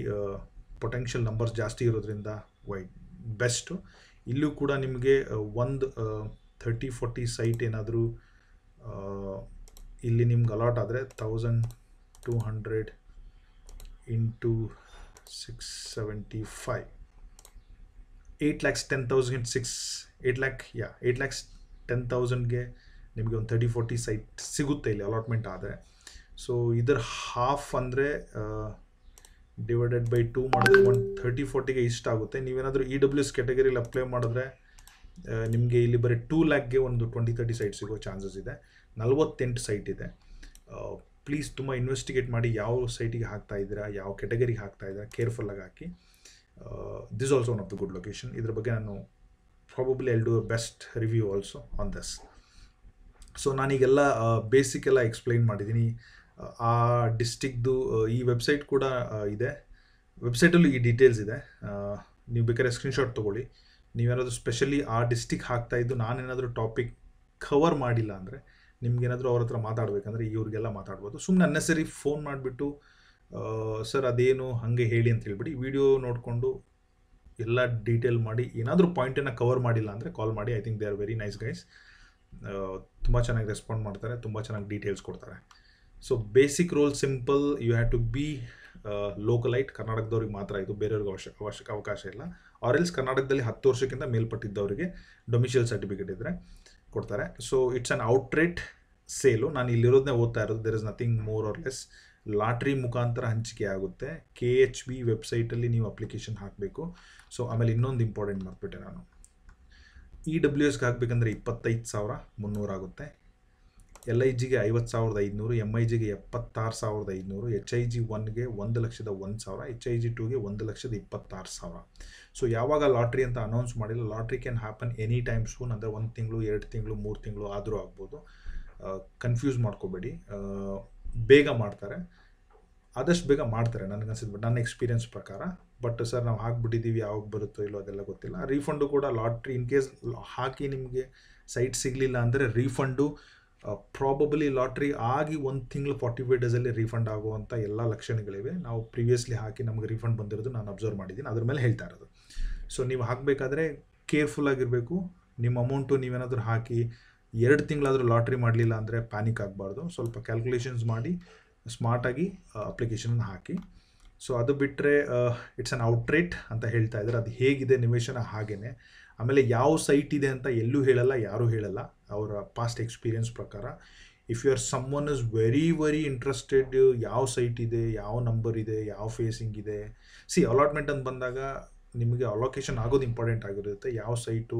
ಪೊಟೆನ್ಷಿಯಲ್ ನಂಬರ್ಸ್ ಜಾಸ್ತಿ ಇರೋದ್ರಿಂದ ವೈ ಬೆಸ್ಟು ಇಲ್ಲೂ ಕೂಡ ನಿಮಗೆ ಒಂದು ಥರ್ಟಿ ಫೋರ್ಟಿ ಸೈಟ್ ಏನಾದರೂ ಇಲ್ಲಿ ನಿಮ್ಗೆ ಅಲಾಟ್ ಆದರೆ thousand two hundred into six seventy five eight lakhs ten thousand six eight lakh yeah eight lakhs ten ತೌಸಂಡ್ಗೆ ನಿಮಗೆ ಒಂದು ತರ್ಟಿ ಫೋರ್ಟಿ ಸೈಟ್ ಸಿಗುತ್ತೆ ಇಲ್ಲಿ ಅಲಾಟ್ಮೆಂಟ್ ಆದರೆ ಸೊ ಇದರ ಹಾಫ್ ಅಂದರೆ ಡಿವೈಡೆಡ್ ಬೈ ಟೂ ಮಾಡಿದ್ರೆ ಒನ್ ತರ್ಟಿ ಫೋರ್ಟಿಗೆ ಇಷ್ಟ ಆಗುತ್ತೆ ನೀವೇನಾದರೂ ಇ e ಡಬ್ಲ್ಯೂ ಎಸ್ ಕ್ಯಾಟಗರಿಲಿ ಅಪ್ಲೈ ಮಾಡಿದ್ರೆ ನಿಮಗೆ ಇಲ್ಲಿ ಬರೀ ಟೂ ಲ್ಯಾಕ್ಗೆ ಒಂದು ಟ್ವೆಂಟಿ ತರ್ಟಿ ಸೈಟ್ ಸಿಗೋ ಚಾನ್ಸಸ್ ಇದೆ ನಲ್ವತ್ತೆಂಟು ಸೈಟ್ ಇದೆ ಪ್ಲೀಸ್ ತುಂಬ ಇನ್ವೆಸ್ಟಿಗೇಟ್ ಮಾಡಿ ಯಾವ ಸೈಟಿಗೆ ಹಾಕ್ತಾ ಇದ್ದೀರಾ ಯಾವ ಕೆಟಗರಿಗೆ ಹಾಕ್ತಾ ಇದ್ದೀರಾ ಕೇರ್ಫುಲ್ಲಾಗಿ ಹಾಕಿ this also one of the good location ಇದ್ರ ಬಗ್ಗೆ ನಾನು probably I'll do best review also on this so ನಾನೀಗೆಲ್ಲ ಬೇಸಿಕ್ ಎಲ್ಲ ಎಕ್ಸ್ಪ್ಲೈನ್ ಮಾಡಿದ್ದೀನಿ ಆ ಡಿಸ್ಟಿಕ್ದು ಈ ವೆಬ್ಸೈಟ್ ಕೂಡ ಇದೆ ವೆಬ್ಸೈಟಲ್ಲೂ ಈ ಡೀಟೇಲ್ಸ್ ಇದೆ ನೀವು ಬೇಕಾದ್ರೆ ಸ್ಕ್ರೀನ್ಶಾಟ್ ತೊಗೊಳ್ಳಿ ನೀವೇನಾದರೂ ಸ್ಪೆಷಲಿ ಆ ಡಿಸ್ಟಿಕ್ ಇದ್ದು ನಾನೇನಾದರೂ ಟಾಪಿಕ್ ಕವರ್ ಮಾಡಿಲ್ಲ ಅಂದರೆ ನಿಮ್ಗೇನಾದರೂ ಅವ್ರ ಹತ್ರ ಮಾತಾಡಬೇಕಂದ್ರೆ ಇವ್ರಿಗೆಲ್ಲ ಮಾತಾಡ್ಬೋದು ಸುಮ್ಮನೆ ಅನ್ನೆಸರಿ ಫೋನ್ ಮಾಡಿಬಿಟ್ಟು ಸರ್ ಅದೇನು ಹಾಗೆ ಹೇಳಿ ಅಂತ ಹೇಳಿಬಿಡಿ ವಿಡಿಯೋ ನೋಡಿಕೊಂಡು ಎಲ್ಲ ಡೀಟೇಲ್ ಮಾಡಿ ಏನಾದರೂ ಪಾಯಿಂಟನ್ನು ಕವರ್ ಮಾಡಿಲ್ಲ ಅಂದರೆ ಕಾಲ್ ಮಾಡಿ I think they are very nice guys ತುಂಬ ಚೆನ್ನಾಗಿ ರೆಸ್ಪಾಂಡ್ ಮಾಡ್ತಾರೆ ತುಂಬ ಚೆನ್ನಾಗಿ ಡೀಟೇಲ್ಸ್ ಕೊಡ್ತಾರೆ so basic rule simple you have to be localite ಕರ್ನಾಟಕದವ್ರಿಗೆ ಮಾತ್ರ ಇದು ಬೇರೆಯವ್ರಿಗೆ ಅವಶ್ಯಕ ಅವಶ್ಯಕ ಅವಕಾಶ ಇಲ್ಲ ಆರ್ ಎಲ್ಸ್ ಕರ್ನಾಟಕದಲ್ಲಿ ಹತ್ತು ವರ್ಷಕ್ಕಿಂತ ಮೇಲ್ಪಟ್ಟಿದ್ದವರಿಗೆ ಡೊಮಿಷಿಯಲ್ ಸರ್ಟಿಫಿಕೇಟ್ ಇದ್ದರೆ ಕೊಡ್ತಾರೆ so it's an outright sale ನಾನು ಇಲ್ಲಿರೋದನ್ನೇ ಓದ್ತಾ ಇರೋದು there is nothing more or less lottery ಮುಖಾಂತರ ಹಂಚಿಕೆ ಆಗುತ್ತೆ ಕೆ ಎಚ್ ಬಿ ವೆಬ್ಸೈಟಲ್ಲಿ ನೀವು ಅಪ್ಲಿಕೇಶನ್ ಹಾಕಬೇಕು ಸೊ ಆಮೇಲೆ ಇನ್ನೊಂದು ಇಂಪಾರ್ಟೆಂಟ್ ಮರ್ತ್ಬಿಟ್ಟೆ ನಾನು ಇ e ಡಬ್ಲ್ಯೂ ಎಸ್ಗೆ ಹಾಕಬೇಕಂದ್ರೆ ಇಪ್ಪತ್ತೈದು ಸಾವಿರ ಮುನ್ನೂರಾಗುತ್ತೆ ಎಲ್ ಐ ಜಿಗೆ ಐವತ್ತು ಸಾವಿರದ ಐದುನೂರು ಎಮ್ ಐ ಜಿಗೆ ಎಪ್ಪತ್ತಾರು ಸಾವಿರದ ಐದುನೂರು ಎಚ್ ಐ ಜಿ ಒನ್ಗೆ ಒಂದು ಲಕ್ಷದ ಒಂದು ಸಾವಿರ ಎಚ್ ಐ ಜಿ ಟೂಗೆ ಒಂದು ಲಕ್ಷದ ಇಪ್ಪತ್ತಾರು ಸಾವಿರ ಸೊ ಯಾವಾಗ ಲಾಟ್ರಿ ಅಂತ ಅನೌನ್ಸ್ ಮಾಡಿಲ್ಲ lottery can happen any time soon ಅಂದರೆ ಒಂದು ತಿಂಗಳು ಎರಡು ತಿಂಗಳು ಮೂರು ತಿಂಗಳು ಆದರೂ ಆಗ್ಬೋದು ಕನ್ಫ್ಯೂಸ್ ಮಾಡ್ಕೋಬೇಡಿ ಬೇಗ ಮಾಡ್ತಾರೆ ಆದಷ್ಟು ಬೇಗ ಮಾಡ್ತಾರೆ ನನಗನ್ಸಿದ್ ಬಟ್ ನನ್ನ ಎಕ್ಸ್ಪೀರಿಯನ್ಸ್ ಪ್ರಕಾರ ಬಟ್ ಸರ್ ನಾವು ಹಾಕ್ಬಿಟ್ಟಿದ್ದೀವಿ ಯಾವಾಗ ಬರುತ್ತೋ ಇಲ್ಲೋ ಅದೆಲ್ಲ ಗೊತ್ತಿಲ್ಲ ರೀಫಂಡು ಕೂಡ ಲಾಟ್ರಿ ಇನ್ ಕೇಸ್ ಹಾಕಿ ನಿಮಗೆ ಸೈಟ್ ಸಿಗಲಿಲ್ಲ ಅಂದರೆ ರೀಫಂಡು ಪ್ರಾಬಬಲಿ ಲಾಟ್ರಿ ಆಗಿ ಒಂದು ತಿಂಗಳು ಫಾರ್ಟಿ ಫೈವ್ ಡೇಸಲ್ಲಿ ರೀಫಂಡ್ ಆಗುವಂಥ ಎಲ್ಲ ಲಕ್ಷಣಗಳಿವೆ ನಾವು ಪ್ರೀವಿಯಸ್ಲಿ ಹಾಕಿ ನಮಗೆ ರೀಫಂಡ್ ಬಂದಿರೋದು ನಾನು ಅಬ್ಸರ್ವ್ ಮಾಡಿದ್ದೀನಿ ಅದ್ರ ಮೇಲೆ ಹೇಳ್ತಾ ಇರೋದು ಸೊ ನೀವು ಹಾಕಬೇಕಾದ್ರೆ ಕೇರ್ಫುಲ್ ಆಗಿರಬೇಕು ನಿಮ್ಮ ಅಮೌಂಟು ನೀವೇನಾದರೂ ಹಾಕಿ ಎರಡು ತಿಂಗಳಾದರೂ ಲಾಟ್ರಿ ಮಾಡಲಿಲ್ಲ ಅಂದರೆ ಪ್ಯಾನಿಕ್ ಆಗಬಾರ್ದು ಸ್ವಲ್ಪ ಕ್ಯಾಲ್ಕುಲೇಷನ್ಸ್ ಮಾಡಿ ಸ್ಮಾರ್ಟಾಗಿ ಅಪ್ಲಿಕೇಶನನ್ನು ಹಾಕಿ ಸೊ ಅದು ಬಿಟ್ಟರೆ ಇಟ್ಸ್ ಅನ್ ಔಟ್ರೇಟ್ ಅಂತ ಹೇಳ್ತಾ ಇದ್ದಾರೆ ಅದು ಹೇಗಿದೆ ನಿವೇಶನ ಹಾಗೇನೆ ಆಮೇಲೆ ಯಾವ ಸೈಟ್ ಇದೆ ಅಂತ ಎಲ್ಲೂ ಹೇಳಲ್ಲ ಯಾರೂ ಹೇಳಲ್ಲ ಅವರ ಪಾಸ್ಟ್ ಎಕ್ಸ್ಪೀರಿಯನ್ಸ್ ಪ್ರಕಾರ if you are someone is very very interested ಯಾವ ಸೈಟ್ ಇದೆ ಯಾವ ನಂಬರ್ ಇದೆ ಯಾವ ಫೇಸಿಂಗ್ ಇದೆ ಸಿ ಅಲಾಟ್ಮೆಂಟ್ ಅಂತ ಬಂದಾಗ ನಿಮಗೆ ಅಲೋಕೇಶನ್ ಆಗೋದು ಇಂಪಾರ್ಟೆಂಟ್ ಆಗಿರುತ್ತೆ ಯಾವ ಸೈಟು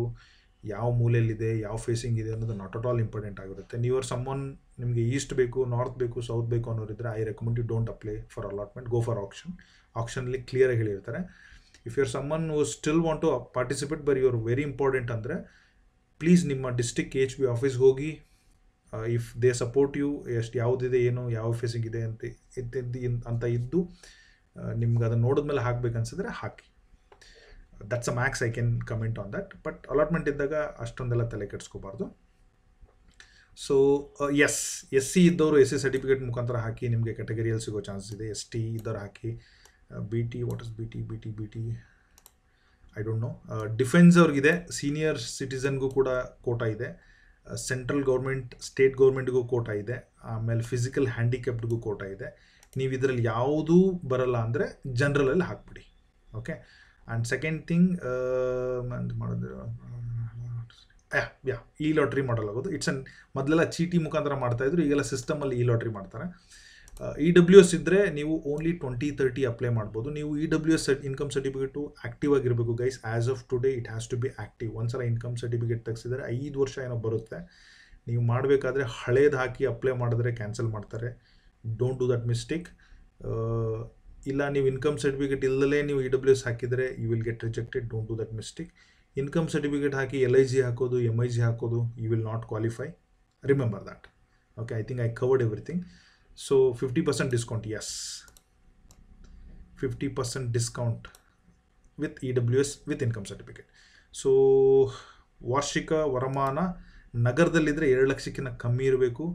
ಯಾವ ಮೂಲೆಯಲ್ಲಿದೆ ಯಾವ ಫೇಸಿಂಗ್ ಇದೆ ಅನ್ನೋದು ನಾಟ್ ಅಟ್ ಆಲ್ ಇಂಪಾರ್ಟೆಂಟ್ ಆಗಿರುತ್ತೆ ನೀವು ಆರ್ ಸಮ್ ನಿಮಗೆ ಈಸ್ಟ್ ಬೇಕು ನಾರ್ತ್ ಬೇಕು ಸೌತ್ ಬೇಕು ಅನ್ನೋರಿದ್ದರೆ I recommend you don't apply for allotment go for option ಆಪ್ಷನಲ್ಲಿ ಕ್ಲಿಯರಾಗಿ ಹೇಳಿರ್ತಾರೆ if you're someone still want to participate but your very important ಅಂದರೆ ಪ್ಲೀಸ್ ನಿಮ್ಮ ಡಿಸ್ಟಿಕ್ ಎಚ್ ಬಿ ಆಫೀಸ್ ಹೋಗಿ ಇಫ್ ದೇ ಸಪೋರ್ಟ್ ಯು ಎಷ್ಟು ಯಾವುದಿದೆ ಏನು ಯಾವ ಫೇಸಿಂಗ್ ಇದೆ ಅಂತ ಅಂತ ಇದ್ದು ನಿಮ್ಗೆ ಅದನ್ನು ನೋಡಿದ್ಮೇಲೆ ಅನ್ಸಿದ್ರೆ ಹಾಕಿ that's a max I can comment on that but allotment ಇದ್ದಾಗ ಅಷ್ಟೊಂದೆಲ್ಲ ತಲೆ ಕೆಡಿಸ್ಕೋಬಾರ್ದು ಸೊ ಎಸ್ ಎಸ್ ಸಿ ಇದ್ದವರು ಎಸ್ ಸಿ ಸರ್ಟಿಫಿಕೇಟ್ ಮುಖಾಂತರ ಹಾಕಿ ನಿಮಗೆ ಕ್ಯಾಟಗರಿಯಲ್ಲಿ ಸಿಗೋ ಚಾನ್ಸ್ ಇದೆ ಎಸ್ ಟಿ ಇದ್ದವ್ರು ಹಾಕಿ B T what is B T B T B T I don't know defence ಅವ್ರಿಗಿದೆ ಸೀನಿಯರ್ ಸಿಟಿಸನ್ಗೂ ಕೂಡ ಕೋಟ ಇದೆ ಸೆಂಟ್ರಲ್ ಗೌರ್ಮೆಂಟ್ ಸ್ಟೇಟ್ ಗೌರ್ಮೆಂಟ್ಗೂ ಕೋಟ ಇದೆ ಆಮೇಲೆ ಫಿಸಿಕಲ್ ಹ್ಯಾಂಡಿಕ್ಯಾಪ್ಡ್ಗೂ ಕೋಟ ಇದೆ ನೀವು ಇದರಲ್ಲಿ ಯಾವುದೂ ಬರಲ್ಲ ಅಂದರೆ ಜನ್ರಲಲ್ಲಿ ಹಾಕ್ಬಿಡಿ ಓಕೆ ಆ್ಯಂಡ್ ಸೆಕೆಂಡ್ ಥಿಂಗ್ ಮಾಡೋದು ಯಾ ಈ ಲಾಟ್ರಿ ಮಾಡಲಾಗೋದು ಇಟ್ಸ್ ಅನ್ ಮೊದಲೆಲ್ಲ ಚೀಟಿ ಮುಖಾಂತರ ಇದ್ರು ಈಗೆಲ್ಲ ಸಿಸ್ಟಮಲ್ಲಿ ಈ ಲಾಟ್ರಿ ಮಾಡ್ತಾರೆ ಇ ಡಬ್ಲ್ಯೂ e ಎಸ್ ಇದ್ದರೆ ನೀವು ಓನ್ಲಿ ಟ್ವೆಂಟಿ ತರ್ಟಿ ಅಪ್ಲೈ ಮಾಡ್ಬೋದು ನೀವು E W S income certificate active ಆಗಿರಬೇಕು guys as of today it has to be active ಒಂದ್ಸಲ ಇನ್ಕಮ್ ಸರ್ಟಿಫಿಕೇಟ್ ತೆಗ್ಸಿದರೆ ಐದು ವರ್ಷ ಏನೋ ಬರುತ್ತೆ ನೀವು ಮಾಡಬೇಕಾದ್ರೆ ಹಳೇದು ಹಾಕಿ ಅಪ್ಲೈ ಮಾಡಿದ್ರೆ ಕ್ಯಾನ್ಸಲ್ ಮಾಡ್ತಾರೆ ಡೋಂಟ್ ಡೂ ದಟ್ ಮಿಸ್ಟೇಕ್ ಇಲ್ಲ ನೀವು ಇನ್ಕಮ್ ಸರ್ಟಿಫಿಕೇಟ್ ಇಲ್ಲದೇ ನೀವು ಇ ಡಬ್ಲ್ಯೂ ಎಸ್ ಹಾಕಿದರೆ you will get rejected don't do that mistake income certificate ಹಾಕಿ ಎಲ್ ಐ ಜಿ ಹಾಕೋದು ಎಮ್ ಐ ಜಿ ಹಾಕೋದು you will not qualify remember that okay I think I covered everything so fifty percent discount yes fifty percent discount with E W S with income certificate so ವಾರ್ಷಿಕ ವರಮಾನ ನಗರದಲ್ಲಿದ್ದರೆ ಎರಡು ಲಕ್ಷಕ್ಕಿಂತ ಕಮ್ಮಿ ಇರಬೇಕು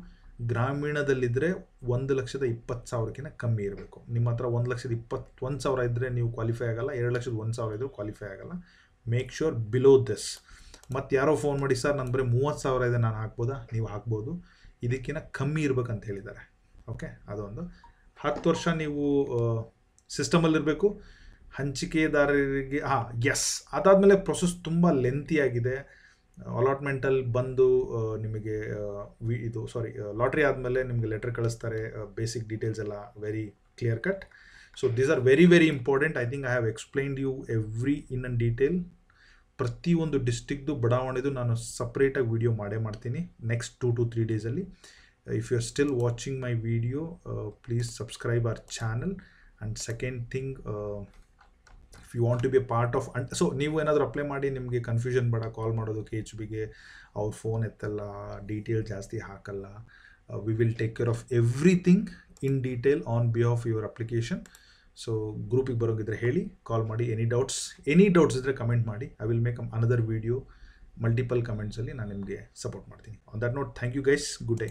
ಗ್ರಾಮೀಣದಲ್ಲಿದ್ದರೆ ಒಂದು ಲಕ್ಷದ ಇಪ್ಪತ್ತು ಸಾವಿರಕ್ಕಿಂತ ಕಮ್ಮಿ ಇರಬೇಕು ನಿಮ್ಮ ಹತ್ರ ಒಂದು ಲಕ್ಷದ ಇಪ್ಪತ್ತು ಒಂದು ಸಾವಿರ ಇದ್ದರೆ ನೀವು ಕ್ವಾಲಿಫೈ ಆಗೋಲ್ಲ ಎರಡು ಲಕ್ಷದ ಒಂದು ಸಾವಿರ ಇದ್ದರೂ ಕ್ವಾಲಿಫೈ ಆಗೋಲ್ಲ ಮೇಕ್ ಶೋರ್ ಬಿಲೋ ದಿಸ್ ಮತ್ತು ಯಾರೋ ಫೋನ್ ಮಾಡಿ ಸರ್ ನನ್ನ ಬರೀ ಮೂವತ್ತು ಸಾವಿರ ಇದೆ ನಾನು ಹಾಕ್ಬೋದಾ ನೀವು ಹಾಕ್ಬೋದು ಇದಕ್ಕಿಂತ ಕಮ್ಮಿ ಇರಬೇಕಂತ ಹೇಳಿದ್ದಾರೆ ಓಕೆ ಅದೊಂದು ಹತ್ತು ವರ್ಷ ನೀವು ಸಿಸ್ಟಮಲ್ಲಿರಬೇಕು ಹಂಚಿಕೆದಾರರಿಗೆ ಹಾಂ ಎಸ್ ಅದಾದಮೇಲೆ ಪ್ರೊಸೆಸ್ ತುಂಬ ಲೆಂತಿ ಆಗಿದೆ ಅಲಾಟ್ಮೆಂಟಲ್ಲಿ ಬಂದು ನಿಮಗೆ ವಿ ಇದು ಸಾರಿ ಲಾಟ್ರಿ ಆದಮೇಲೆ ನಿಮಗೆ ಲೆಟರ್ ಕಳಿಸ್ತಾರೆ ಬೇಸಿಕ್ ಡೀಟೇಲ್ಸ್ ಎಲ್ಲ very clear cut so these are very very important I think I have explained you every in an detail ಪ್ರತಿಯೊಂದು ಡಿಸ್ಟಿಕ್ದು ಬಡಾವಣೆದು ನಾನು ಸಪ್ರೇಟಾಗಿ ವಿಡಿಯೋ ಮಾಡೇ ಮಾಡ್ತೀನಿ ನೆಕ್ಸ್ಟ್ ಟೂ ಟು ತ್ರೀ ಡೇಸಲ್ಲಿ if you are still watching my video please subscribe our channel and second thing if you want to be part of and so ನೀವು ಏನಾದರೂ ಅಪ್ಲೈ ಮಾಡಿ ನಿಮಗೆ ಕನ್ಫ್ಯೂಷನ್ ಬೇಡ ಕಾಲ್ ಮಾಡೋದು ಕೆ ಎಚ್ ಬಿಗೆ ಅವ್ರ ಫೋನ್ ಎತ್ತಲ್ಲ ಡೀಟೇಲ್ ಜಾಸ್ತಿ ಹಾಕಲ್ಲ we will take care of everything in detail on behalf your application so ಗ್ರೂಪಿಗೆ ಬರೋಂಗಿದ್ರೆ ಹೇಳಿ ಕಾಲ್ ಮಾಡಿ ಎನಿ ಡೌಟ್ಸ್ ಎನಿ ಡೌಟ್ಸ್ ಇದ್ದರೆ ಕಮೆಂಟ್ ಮಾಡಿ I will make um another video multiple ಕಮೆಂಟ್ಸಲ್ಲಿ ನಾನು ನಿಮಗೆ ಸಪೋರ್ಟ್ ಮಾಡ್ತೀನಿ on that note thank you guys good day